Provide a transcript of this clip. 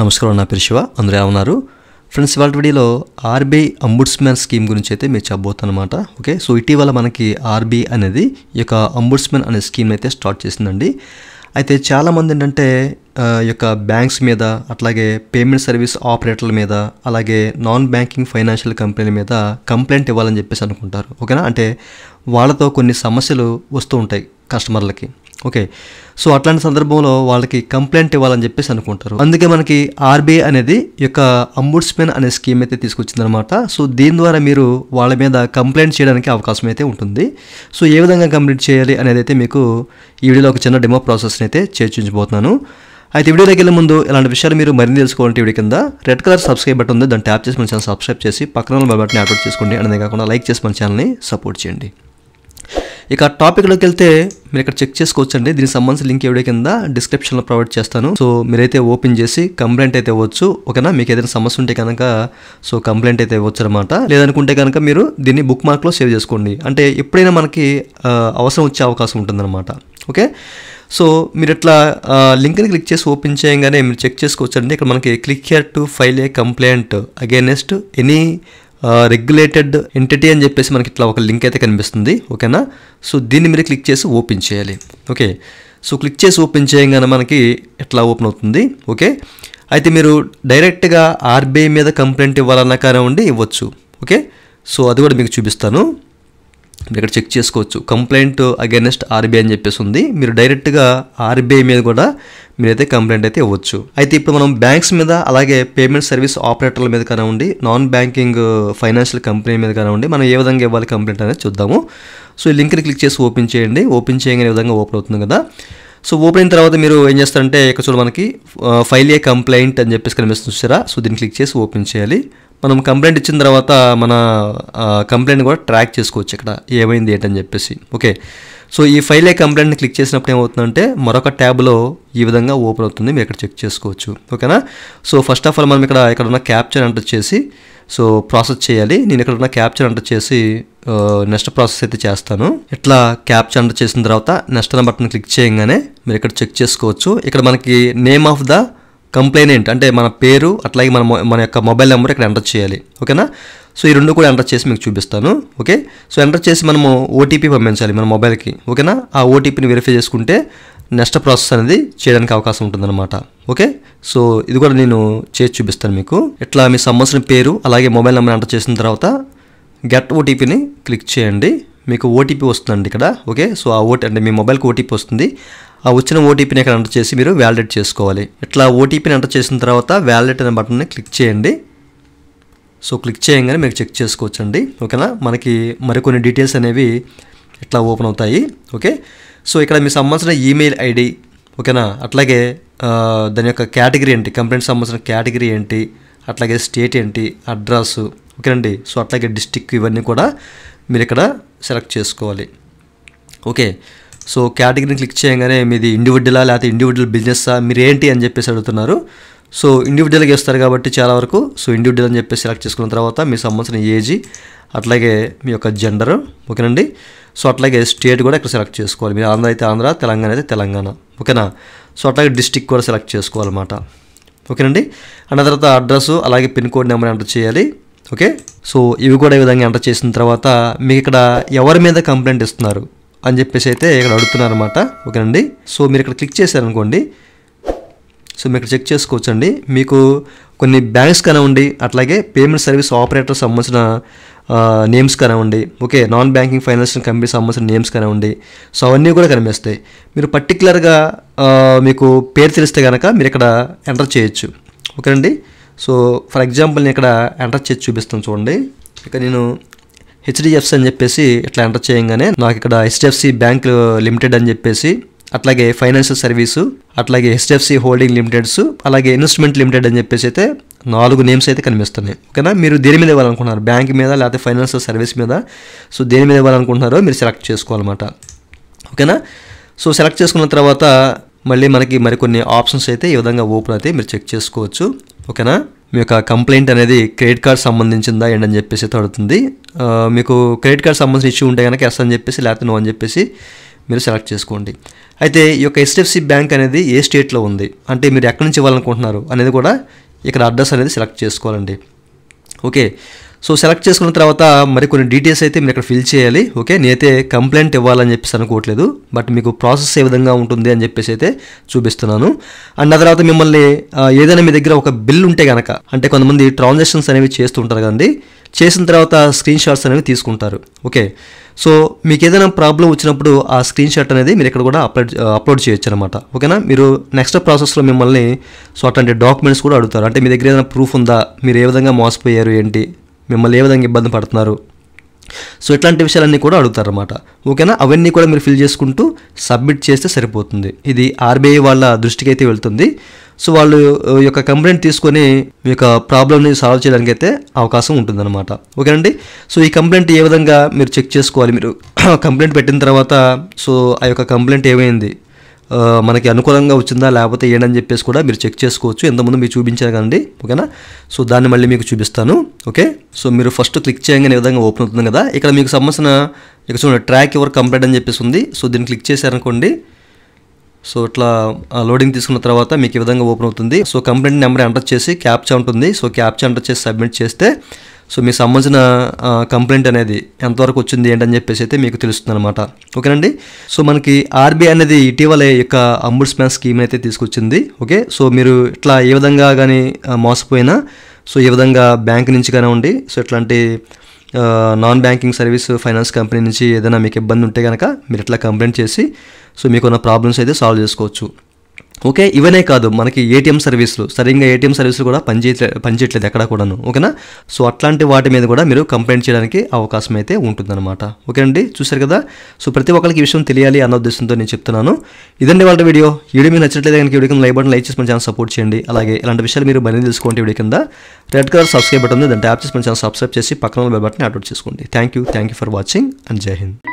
నమస్కారం నా పేరు శివ అందరూ ఏమన్నారు ఫ్రెండ్స్ ఇవాళ వీడియోలో ఆర్బీఐ అంబుడ్స్మెన్ స్కీమ్ గురించి అయితే మీరు చెప్పబోతున్నమాట ఓకే సో ఇటీవల మనకి ఆర్బీఐ అనేది ఈ యొక్క అంబుడ్స్మెన్ అనే స్కీమ్ అయితే స్టార్ట్ చేసిందండి అయితే చాలామంది ఏంటంటే యొక్క బ్యాంక్స్ మీద అట్లాగే పేమెంట్ సర్వీస్ ఆపరేటర్ల మీద అలాగే నాన్ బ్యాంకింగ్ ఫైనాన్షియల్ కంపెనీల మీద కంప్లైంట్ ఇవ్వాలని చెప్పేసి అనుకుంటారు ఓకేనా అంటే వాళ్ళతో కొన్ని సమస్యలు వస్తూ ఉంటాయి కస్టమర్లకి ఓకే సో అట్లాంటి సందర్భంలో వాళ్ళకి కంప్లైంట్ ఇవ్వాలని చెప్పేసి అనుకుంటారు అందుకే మనకి ఆర్బీఐ అనేది యొక్క అంబుడ్స్మెన్ అనే స్కీమ్ అయితే తీసుకొచ్చిందనమాట సో దీని ద్వారా మీరు వాళ్ళ మీద కంప్లైంట్ చేయడానికి అవకాశం అయితే ఉంటుంది సో ఏ విధంగా కంప్లైంట్ చేయాలి అనేది అయితే మీకు ఈ వీడియోలో ఒక చిన్న డెమో ప్రాసెస్ని అయితే చేర్చించబోతున్నాను అయితే వీడియోలోకి వెళ్ళే ముందు ఇలాంటి విషయాలు మీరు మరిన్ని తెలుసుకోవాలంటే వీడి కింద రెడ్ కలర్ సబ్స్క్రైబ్ బటన్ ఉంది దాన్ని ట్యాప్ చేసి మన ఛానల్ సబ్స్క్రైబ్ చేసి పక్కన బటన్ యాక్టివేట్ చేసుకోండి అనేది కాకుండా లైక్ చేసి మన ఛానల్ని సపోర్ట్ చేయండి ఇక టాపిక్లోకి వెళ్తే మీరు ఇక్కడ చెక్ చేసుకోవచ్చు అండి దీనికి సంబంధించిన లింక్ ఎవడే కింద డిస్క్రిప్షన్లో ప్రొవైడ్ చేస్తాను సో మీరైతే ఓపెన్ చేసి కంప్లైంట్ అయితే ఇవ్వచ్చు ఓకేనా మీకు ఏదైనా సమస్య ఉంటే కనుక సో కంప్లైంట్ అయితే ఇవ్వచ్చు అనమాట లేదనుకుంటే కనుక మీరు దీన్ని బుక్ మార్క్లో సేవ్ చేసుకోండి అంటే ఎప్పుడైనా మనకి అవసరం వచ్చే అవకాశం ఉంటుందన్నమాట ఓకే సో మీరు ఇట్లా లింక్ని క్లిక్ చేసి ఓపెన్ చేయగానే మీరు చెక్ చేసుకోవచ్చండి ఇక్కడ మనకి click here to file a complaint against any regulated entity అని చెప్పేసి మనకి ఇట్లా ఒక లింక్ అయితే కనిపిస్తుంది ఓకేనా సో దీన్ని మీరు క్లిక్ చేసి ఓపెన్ చేయాలి ఓకే సో క్లిక్ చేసి ఓపెన్ చేయగానే మనకి ఎట్లా ఓపెన్ అవుతుంది ఓకే అయితే మీరు డైరెక్ట్గా ఆర్బీఐ మీద కంప్లైంట్ ఇవ్వాలన్నా కానివ్వండి ఇవ్వచ్చు ఓకే సో అది కూడా మీకు చూపిస్తాను మీరు ఇక్కడ చెక్ చేసుకోవచ్చు కంప్లైంట్ అగెనెస్ట్ ఆర్బీఐ అని చెప్పేసి ఉంది మీరు డైరెక్ట్గా ఆర్బీఐ మీద కూడా మీరైతే కంప్లైంట్ అయితే ఇవ్వచ్చు అయితే ఇప్పుడు మనం బ్యాంక్స్ మీద అలాగే పేమెంట్ సర్వీస్ ఆపరేటర్ల మీద కానివ్వండి నాన్ బ్యాంకింగ్ ఫైనాన్షియల్ కంపెనీ మీద కానివ్వండి మనం ఏ విధంగా ఇవ్వాలి కంప్లైంట్ అనేది చూద్దాము సో ఈ లింక్ని క్లిక్ చేసి ఓపెన్ చేయండి ఓపెన్ చేయగానే విధంగా ఓపెన్ అవుతుంది కదా సో ఓపెన్ అయిన తర్వాత మీరు ఏం చేస్తారంటే ఇక్కడ చూడ మనకి ఫైల్ uh, ఏ కంప్లైంట్ అని చెప్పేసి కనిపిస్తుంది చూసారా సో దీన్ని క్లిక్ చేసి ఓపెన్ చేయాలి మనం కంప్లైంట్ ఇచ్చిన తర్వాత మన కంప్లైంట్ uh, కూడా ట్రాక్ చేసుకోవచ్చు ఇక్కడ ఏమైంది ఏంటని చెప్పేసి ఓకే సో ఈ ఫైలే కంప్లైంట్ని క్లిక్ చేసినప్పుడు ఏమవుతుందంటే మరొక ట్యాబ్లో ఈ విధంగా ఓపెన్ అవుతుంది మీరు ఇక్కడ చెక్ చేసుకోవచ్చు ఓకేనా సో ఫస్ట్ ఆఫ్ ఆల్ మనం ఇక్కడ ఇక్కడ ఉన్న క్యాప్చర్ ఎంటర్ చేసి సో ప్రాసెస్ చేయాలి నేను ఇక్కడ ఉన్న క్యాప్చర్ ఎంటర్ చేసి నెక్స్ట్ ప్రాసెస్ అయితే చేస్తాను ఇట్లా క్యాప్చర్ ఎంటర్ చేసిన తర్వాత నెక్స్ట్ అన్న బటన్ క్లిక్ చేయగానే మీరు ఇక్కడ చెక్ చేసుకోవచ్చు ఇక్కడ మనకి నేమ్ ఆఫ్ ద కంప్లైనెంట్ అంటే మన పేరు అట్లాగే మన మన యొక్క మొబైల్ నెంబర్ ఇక్కడ ఎంటర్ చేయాలి ఓకేనా సో ఈ రెండు కూడా ఎంటర్ చేసి మీకు చూపిస్తాను ఓకే సో ఎంటర్ చేసి మనము ఓటీపీ పంపించాలి మన మొబైల్కి ఓకేనా ఆ ఓటీపీని వెరిఫై చేసుకుంటే నెక్స్ట్ ప్రాసెస్ అనేది చేయడానికి అవకాశం ఉంటుందన్నమాట ఓకే సో ఇది కూడా నేను చేసి చూపిస్తాను మీకు ఇట్లా మీ సంబంధించిన పేరు అలాగే మొబైల్ నెంబర్ ఎంటర్ చేసిన తర్వాత గెట్ ఓటీపీని క్లిక్ చేయండి మీకు ఓటీపీ వస్తుందండి ఇక్కడ ఓకే సో ఆ ఓటీ అంటే మీ మొబైల్కి ఓటీపీ వస్తుంది ఆ వచ్చిన ఓటీపీని ఇక్కడ ఎంటర్ చేసి మీరు వ్యాలిడేట్ చేసుకోవాలి ఇట్లా ఓటీపీని ఎంటర్ చేసిన తర్వాత వ్యాలిడేట్ అనే బటన్ని క్లిక్ చేయండి సో క్లిక్ చేయగానే మీరు చెక్ చేసుకోవచ్చండి ఓకేనా మనకి మరికొన్ని డీటెయిల్స్ అనేవి ఇట్లా ఓపెన్ అవుతాయి ఓకే సో ఇక్కడ మీకు సంబంధించిన ఈమెయిల్ ఐడి ఓకేనా అట్లాగే దాని యొక్క కేటగిరీ ఏంటి కంప్లైంట్ సంబంధించిన కేటగిరీ ఏంటి అట్లాగే స్టేట్ ఏంటి అడ్రస్ ఓకేనండి సో అట్లాగే డిస్టిక్ ఇవన్నీ కూడా మీరు ఇక్కడ సెలెక్ట్ చేసుకోవాలి ఓకే సో కేటగిరీని క్లిక్ చేయగానే మీది ఇండివిజువలా లేకపోతే ఇండివిజువల్ బిజినెస్సా మీరు ఏంటి అని చెప్పేసి అడుగుతున్నారు సో ఇండివిజువల్గా ఇస్తారు కాబట్టి చాలా వరకు సో ఇండివిజువల్ అని చెప్పేసి సెలెక్ట్ చేసుకున్న తర్వాత మీకు సంబంధించిన ఏజీ అట్లాగే మీ యొక్క జెండర్ ఓకేనండి సో అట్లాగే స్టేట్ కూడా ఇక్కడ సెలెక్ట్ చేసుకోవాలి మీరు ఆంధ్ర అయితే ఆంధ్ర తెలంగాణ అయితే తెలంగాణ ఓకేనా సో అట్లాగే డిస్టిక్ కూడా సెలెక్ట్ చేసుకోవాలన్నమాట ఓకేనండి అండ్ తర్వాత అడ్రస్ అలాగే పిన్ కోడ్ నెంబర్ ఎంటర్ చేయాలి ఓకే సో ఇవి కూడా ఈ విధంగా ఎంటర్ చేసిన తర్వాత మీకు ఇక్కడ ఎవరి మీద కంప్లైంట్ ఇస్తున్నారు అని చెప్పేసి అయితే ఇక్కడ అనమాట ఓకేనండి సో మీరు ఇక్కడ క్లిక్ చేశారనుకోండి సో మీరు ఇక్కడ చెక్ చేసుకోవచ్చండి మీకు కొన్ని బ్యాంక్స్ కానివ్వండి అట్లాగే పేమెంట్ సర్వీస్ ఆపరేటర్ సంబంధించిన నేమ్స్ కానివ్వండి okay non banking financial company సంబంధించిన నేమ్స్ కానివ్వండి సో అవన్నీ కూడా కనిపిస్తాయి మీరు పర్టికులర్గా మీకు పేరు తెలిస్తే కనుక మీరు ఇక్కడ ఎంటర్ చేయొచ్చు ఓకేనండి సో ఫర్ ఎగ్జాంపుల్ నేను ఇక్కడ ఎంటర్ చేసి చూపిస్తాను చూడండి ఇక నేను హెచ్డిఎఫ్సి అని చెప్పేసి ఇట్లా ఎంటర్ చేయగానే నాకు ఇక్కడ హెచ్డిఎఫ్సి బ్యాంక్ లిమిటెడ్ అని చెప్పేసి అట్లాగే ఫైనాన్షియల్ సర్వీసు అట్లాగే హెచ్డిఎఫ్సి హోల్డింగ్ లిమిటెడ్స్ అలాగే ఇన్వెస్ట్మెంట్ లిమిటెడ్ అని చెప్పేసి అయితే నాలుగు నేమ్స్ అయితే కనిపిస్తున్నాయి ఓకేనా మీరు దేని మీద ఇవ్వాలనుకుంటున్నారు బ్యాంక్ మీద లేకపోతే ఫైనాన్షియల్ సర్వీస్ మీద సో దేని మీద ఇవ్వాలనుకుంటున్నారో మీరు సెలెక్ట్ చేసుకోవాలన్నమాట ఓకేనా సో సెలెక్ట్ చేసుకున్న తర్వాత మళ్ళీ మనకి మరికొన్ని ఆప్షన్స్ అయితే ఈ విధంగా ఓపెన్ అయితే మీరు చెక్ చేసుకోవచ్చు ఓకేనా మీ యొక్క కంప్లైంట్ అనేది క్రెడిట్ కార్డ్ సంబంధించిందా ఏంటని అని చెప్పేసి అయితే అడుగుతుంది మీకు క్రెడిట్ కార్డ్ సంబంధించిన ఇష్యూ ఉంటే కనుక ఎస్ అని చెప్పేసి లేకపోతే నో అని చెప్పేసి మీరు సెలెక్ట్ చేసుకోండి అయితే ఈ యొక్క హెచ్డిఎఫ్సి బ్యాంక్ అనేది ఏ స్టేట్లో ఉంది అంటే మీరు ఎక్కడి నుంచి ఇవ్వాలనుకుంటున్నారు అనేది కూడా ఇక్కడ అడ్రస్ అనేది సెలెక్ట్ చేసుకోవాలండి ఓకే సో సెలెక్ట్ చేసుకున్న తర్వాత మరికొన్ని డీటెయిల్స్ అయితే మీరు ఇక్కడ ఫిల్ చేయాలి ఓకే నేనైతే కంప్లైంట్ ఇవ్వాలని చెప్పేసి అనుకోవట్లేదు బట్ మీకు ప్రాసెస్ ఏ విధంగా ఉంటుంది అని చెప్పేసి అయితే చూపిస్తున్నాను అండ్ ఆ తర్వాత మిమ్మల్ని ఏదైనా మీ దగ్గర ఒక బిల్ ఉంటే కనుక అంటే కొంతమంది ట్రాన్సాక్షన్స్ అనేవి చేస్తుంటారు కదండి చేసిన తర్వాత స్క్రీన్ షాట్స్ అనేవి తీసుకుంటారు ఓకే సో మీకు ఏదైనా ప్రాబ్లం వచ్చినప్పుడు ఆ స్క్రీన్ షాట్ అనేది మీరు ఇక్కడ కూడా అప్లోడ్ అప్లోడ్ చేయొచ్చు అనమాట ఓకేనా మీరు నెక్స్ట్ ప్రాసెస్లో మిమ్మల్ని సో అట్లాంటి డాక్యుమెంట్స్ కూడా అడుగుతారు అంటే మీ దగ్గర ఏదైనా ప్రూఫ్ ఉందా మీరు ఏ విధంగా మోసపోయారు ఏంటి మిమ్మల్ని ఏ విధంగా ఇబ్బంది పడుతున్నారు సో ఇట్లాంటి విషయాలన్నీ కూడా అడుగుతారనమాట ఓకేనా అవన్నీ కూడా మీరు ఫిల్ చేసుకుంటూ సబ్మిట్ చేస్తే సరిపోతుంది ఇది ఆర్బీఐ వాళ్ళ దృష్టికి అయితే వెళ్తుంది సో వాళ్ళు యొక్క కంప్లైంట్ తీసుకొని మీ యొక్క ప్రాబ్లమ్ని సాల్వ్ చేయడానికి అయితే అవకాశం ఉంటుందన్నమాట ఓకేనండి సో ఈ కంప్లైంట్ ఏ విధంగా మీరు చెక్ చేసుకోవాలి మీరు కంప్లైంట్ పెట్టిన తర్వాత సో ఆ యొక్క కంప్లైంట్ ఏమైంది మనకి అనుకూలంగా వచ్చిందా లేకపోతే ఏంటని చెప్పేసి కూడా మీరు చెక్ చేసుకోవచ్చు ఎంతమంది మీరు చూపించారు కదండి ఓకేనా సో దాన్ని మళ్ళీ మీకు చూపిస్తాను ఓకే సో మీరు ఫస్ట్ క్లిక్ చేయగానే విధంగా ఓపెన్ అవుతుంది కదా ఇక్కడ మీకు సంబంధించిన ఇక చూడండి ట్రాక్ ఎవరు కంప్లీట్ అని చెప్పేసి ఉంది సో దీన్ని క్లిక్ చేశారనుకోండి సో ఇట్లా లోడింగ్ తీసుకున్న తర్వాత మీకు ఈ విధంగా ఓపెన్ అవుతుంది సో కంప్లైంట్ నెంబర్ ఎంటర్ చేసి క్యాప్చా ఉంటుంది సో క్యాప్చా ఎంటర్ చేసి సబ్మిట్ చేస్తే సో మీకు సంబంధించిన కంప్లైంట్ అనేది ఎంతవరకు వచ్చింది ఏంటని చెప్పేసి అయితే మీకు తెలుస్తుంది అనమాట ఓకేనండి సో మనకి ఆర్బీఐ అనేది ఇటీవల యొక్క అంబుడ్స్మెన్ స్కీమ్ అయితే తీసుకొచ్చింది ఓకే సో మీరు ఇట్లా ఏ విధంగా కానీ మోసపోయినా సో ఈ విధంగా బ్యాంక్ నుంచి కానివ్వండి సో ఇట్లాంటి non banking service finance company నుంచి ఏదైనా మీకు ఇబ్బంది ఉంటే కనుక మీరు ఇట్లా కంప్లైంట్ చేసి సో మీకున్న ప్రాబ్లమ్స్ అయితే సాల్వ్ చేసుకోవచ్చు ఓకే ఇవనే కాదు మనకి ఏటీఎం సర్వీసులు సరిగ్గా ఏటీఎం సర్వీసులు కూడా పనిచేయట్లే పనిచేయట్లేదు ఎక్కడ కూడాను ఓకేనా సో అట్లాంటి వాటి మీద కూడా మీరు కంప్లైంట్ చేయడానికి అవకాశం అయితే ఉంటుందన్నమాట ఓకే అండి చూసారు కదా సో ప్రతి ఒక్కరికి ఈ విషయం తెలియాలి అన్న ఉద్దేశంతో నేను చెప్తున్నాను ఇదండి వాళ్ళ వీడియో వీడియో మీరు నచ్చట్లయితే కనుక వీడియో లైక్ బటన్ లైక్ చేసి మన ఛానల్ సపోర్ట్ చేయండి అలాగే ఇలాంటి విషయాలు మీరు మరిన్ని తెలుసుకోండి వీడియో కింద రెడ్ కలర్ సబ్స్క్రైబ్ బటన్ ఉంది దాన్ని ట్యాప్ చేసి మన ఛానల్ సబ్స్క్రైబ్ చేసి పక్కన బెల్ బటన్ అటోట్ చేసుకోండి thank you thank you for watching and జై హింద్